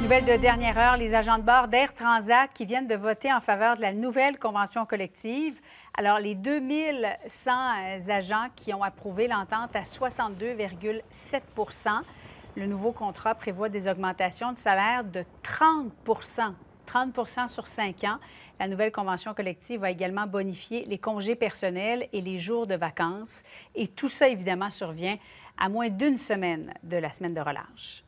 Nouvelle de dernière heure, les agents de bord d'Air Transat qui viennent de voter en faveur de la nouvelle convention collective. Alors, les 2100 agents qui ont approuvé l'entente à 62,7 le nouveau contrat prévoit des augmentations de salaire de 30 30 sur 5 ans. La nouvelle convention collective va également bonifier les congés personnels et les jours de vacances. Et tout ça, évidemment, survient à moins d'une semaine de la semaine de relâche.